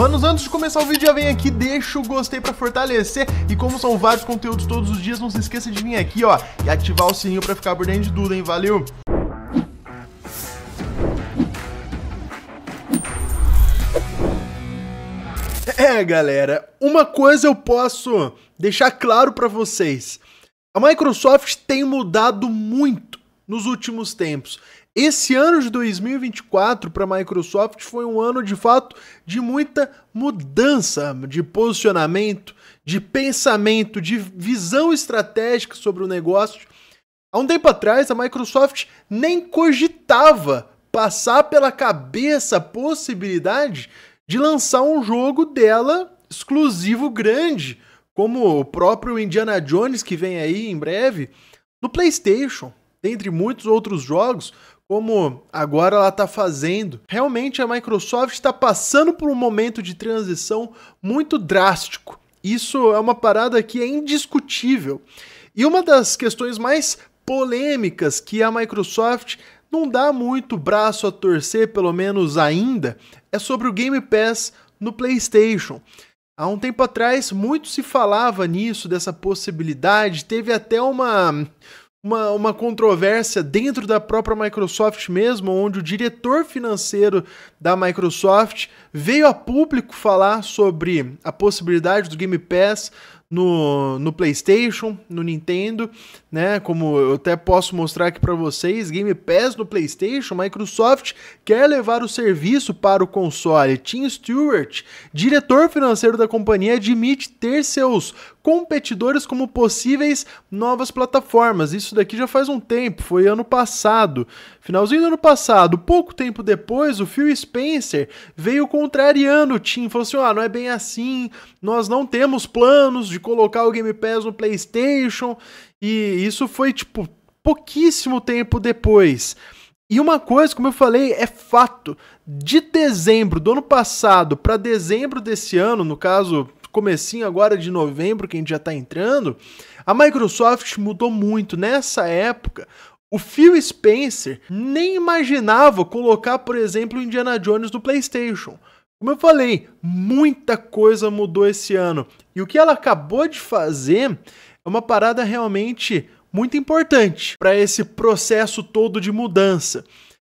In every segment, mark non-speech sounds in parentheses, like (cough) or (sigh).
Manos, antes de começar o vídeo, já vem aqui, deixa o gostei pra fortalecer. E como são vários conteúdos todos os dias, não se esqueça de vir aqui, ó, e ativar o sininho pra ficar por dentro de tudo, hein? Valeu! É, galera, uma coisa eu posso deixar claro para vocês. A Microsoft tem mudado muito nos últimos tempos. Esse ano de 2024 para a Microsoft foi um ano de fato de muita mudança de posicionamento, de pensamento, de visão estratégica sobre o negócio. Há um tempo atrás, a Microsoft nem cogitava passar pela cabeça a possibilidade de lançar um jogo dela exclusivo grande, como o próprio Indiana Jones que vem aí em breve, no PlayStation, dentre muitos outros jogos, como agora ela está fazendo. Realmente a Microsoft está passando por um momento de transição muito drástico. Isso é uma parada que é indiscutível. E uma das questões mais polêmicas que a Microsoft não dá muito braço a torcer, pelo menos ainda, é sobre o Game Pass no PlayStation. Há um tempo atrás, muito se falava nisso, dessa possibilidade, teve até uma, uma, uma controvérsia dentro da própria Microsoft mesmo, onde o diretor financeiro da Microsoft veio a público falar sobre a possibilidade do Game Pass no, no PlayStation, no Nintendo, né? Como eu até posso mostrar aqui para vocês, Game Pass no PlayStation, Microsoft quer levar o serviço para o console. Tim Stewart, diretor financeiro da companhia, admite ter seus competidores como possíveis novas plataformas. Isso daqui já faz um tempo, foi ano passado, finalzinho do ano passado. Pouco tempo depois, o Phil Spencer veio contrariando o Tim, falou assim: "Ah, não é bem assim. Nós não temos planos de colocar o Game Pass no PlayStation, e isso foi, tipo, pouquíssimo tempo depois. E uma coisa, como eu falei, é fato. De dezembro do ano passado para dezembro desse ano, no caso, comecinho agora de novembro, que a gente já está entrando, a Microsoft mudou muito. Nessa época, o Phil Spencer nem imaginava colocar, por exemplo, o Indiana Jones no PlayStation. Como eu falei, muita coisa mudou esse ano. E o que ela acabou de fazer é uma parada realmente muito importante para esse processo todo de mudança.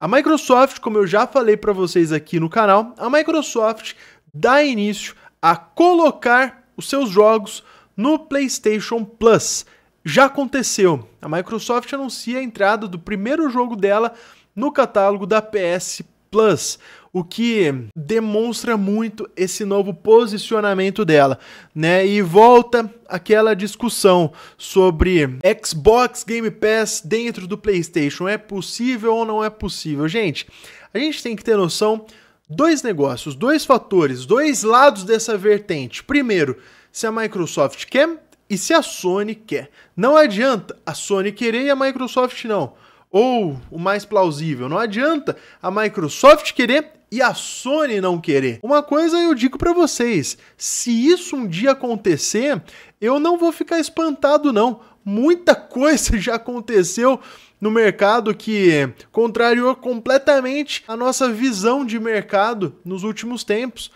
A Microsoft, como eu já falei para vocês aqui no canal, a Microsoft dá início a colocar os seus jogos no PlayStation Plus. Já aconteceu. A Microsoft anuncia a entrada do primeiro jogo dela no catálogo da PS Plus, o que demonstra muito esse novo posicionamento dela, né? E volta aquela discussão sobre Xbox Game Pass dentro do PlayStation, é possível ou não é possível? Gente, a gente tem que ter noção dois negócios, dois fatores, dois lados dessa vertente. Primeiro, se a Microsoft quer e se a Sony quer. Não adianta a Sony querer e a Microsoft não ou o mais plausível. Não adianta a Microsoft querer e a Sony não querer. Uma coisa eu digo para vocês, se isso um dia acontecer, eu não vou ficar espantado não. Muita (laughs) coisa já aconteceu no mercado que contrariou completamente a nossa visão de mercado nos últimos tempos.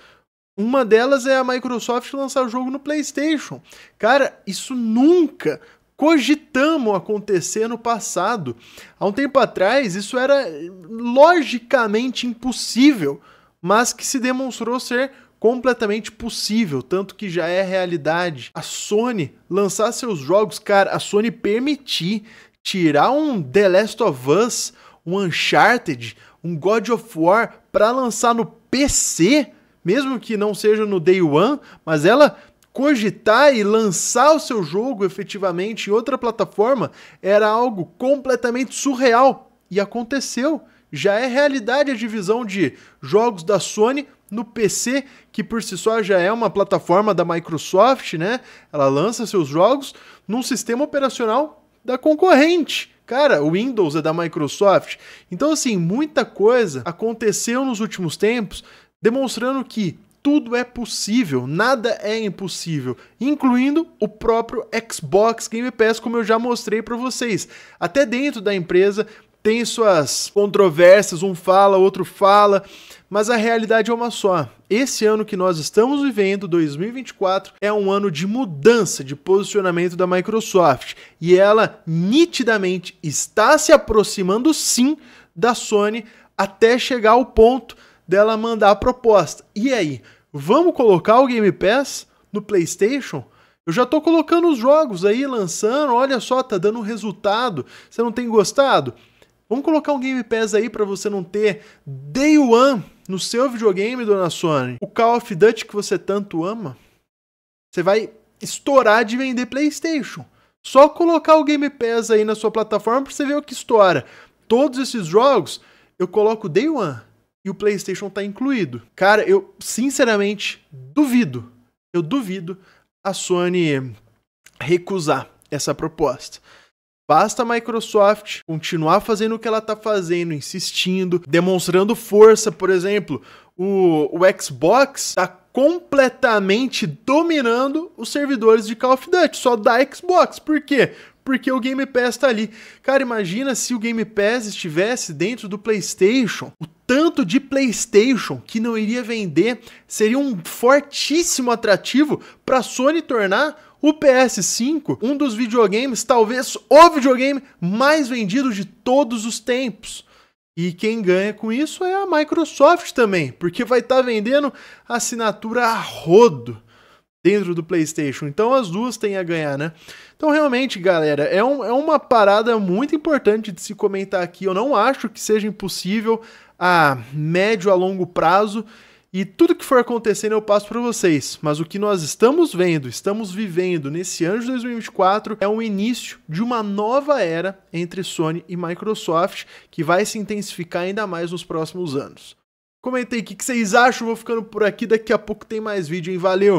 Uma delas é a Microsoft lançar o jogo no PlayStation. Cara, isso nunca cogitamos acontecer no passado. Há um tempo atrás, isso era logicamente impossível, mas que se demonstrou ser completamente possível, tanto que já é realidade. A Sony lançar seus jogos, cara, a Sony permitir tirar um The Last of Us, um Uncharted, um God of War para lançar no PC, mesmo que não seja no Day One, mas ela cogitar e lançar o seu jogo efetivamente em outra plataforma era algo completamente surreal e aconteceu. Já é realidade a divisão de jogos da Sony no PC, que por si só já é uma plataforma da Microsoft, né? Ela lança seus jogos num sistema operacional da concorrente. Cara, o Windows é da Microsoft. Então, assim, muita coisa aconteceu nos últimos tempos demonstrando que tudo é possível, nada é impossível, incluindo o próprio Xbox Game Pass, como eu já mostrei para vocês. Até dentro da empresa tem suas controvérsias, um fala, outro fala, mas a realidade é uma só. Esse ano que nós estamos vivendo, 2024, é um ano de mudança de posicionamento da Microsoft e ela nitidamente está se aproximando sim da Sony até chegar ao ponto dela mandar a proposta. E aí, vamos colocar o Game Pass no PlayStation? Eu já tô colocando os jogos aí, lançando, olha só, tá dando resultado. Você não tem gostado? Vamos colocar um Game Pass aí para você não ter Day One no seu videogame, dona Sony. O Call of Duty que você tanto ama, você vai estourar de vender PlayStation. Só colocar o Game Pass aí na sua plataforma para você ver o que estoura. Todos esses jogos eu coloco Day One e o PlayStation tá incluído. Cara, eu sinceramente duvido, eu duvido a Sony recusar essa proposta. Basta a Microsoft continuar fazendo o que ela tá fazendo, insistindo, demonstrando força, por exemplo, o, o Xbox tá completamente dominando os servidores de Call of Duty, só da Xbox. Por quê? Porque o Game Pass tá ali. Cara, imagina se o Game Pass estivesse dentro do PlayStation, o de PlayStation que não iria vender seria um fortíssimo atrativo para a Sony tornar o PS5, um dos videogames, talvez o videogame mais vendido de todos os tempos. E quem ganha com isso é a Microsoft também, porque vai estar tá vendendo assinatura a rodo dentro do PlayStation. Então as duas têm a ganhar, né? Então realmente, galera, é, um, é uma parada muito importante de se comentar aqui. Eu não acho que seja impossível a médio a longo prazo e tudo que for acontecendo eu passo para vocês. Mas o que nós estamos vendo, estamos vivendo nesse ano de 2024 é o início de uma nova era entre Sony e Microsoft que vai se intensificar ainda mais nos próximos anos. Comentei o que vocês acham, vou ficando por aqui, daqui a pouco tem mais vídeo, hein? Valeu!